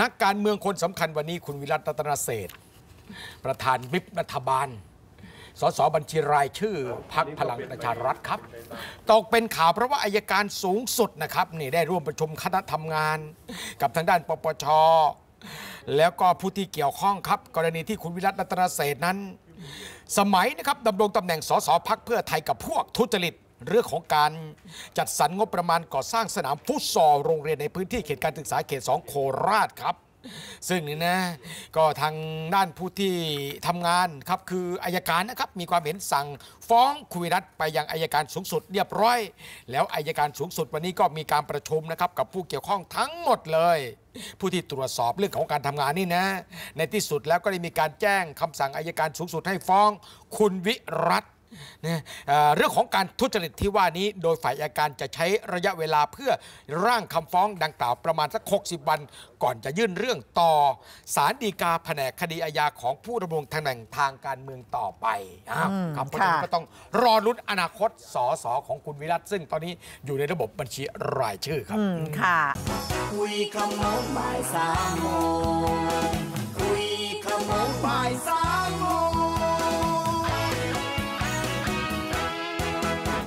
นักการเมืองคนสำคัญวันนี้คุณวิรัตรัตนเศษประธานวิปรัฐบาล สสบัญชีรายชื่อพักพลังประชารัฐครับตกเป็นข่าวเพราะว่าอายการสูงสุดนะครับนี่ได้ร่วมประชุมคณะทำงาน กับทางด้านปปชแล้วก็ผู้ที่เกี่ยวข้องครับ กรณีที่คุณวิรัตรัตนเศษนั้น สมัยนะครับดำรงตำแหน่งสสพักเพื่อไทยกับพวกทุจริตเรื่องของการจัดสรรงบประมาณก่อสร้างสนามฟุตซอลโรงเรียนในพื้นที่เขตการศึกษาเขต2โคราชครับซึ่งนี่นะก็ทางด้านผู้ที่ทำงานครับ คืออายการนะครับ มีความเห็นสั่งฟ้องคุยรัฐไปยังอายการสูงสุดเรียบร้อย แล้วอายการสูงสุดวันนี้ก็มีการประชุมนะครับ กับผู้เกี่ยวข้องทั้งหมดเลย ผู้ที่ตรวจสอบเรื่องของการทำงานนี่นะ ในที่สุดแล้วก็ได้มีการแจ้งคำสั่งอายการสูงสุดให้ฟ้องคุณวิรัตนะเรื่องของการทุจริตที่ว่านี้ โดยฝ่ายอาการจะใช้ระยะเวลาเพื่อร่างคำฟ้องดังกล่าวประมาณสัก60 วันก่อนจะยื่นเรื่องต่อ สารดีกาแผนกคดีอาญาของผู้ดำรงตำแหน่งทางการเมืองต่อไปครับเพราะฉะนั้นก็ต้องรอรุ้นอนาคตสอสอของคุณวิรัตซึ่งตอนนี้อยู่ในระบบบัญชีรายชื่อครับค่ะคุยคำนองบ่ายสามโมง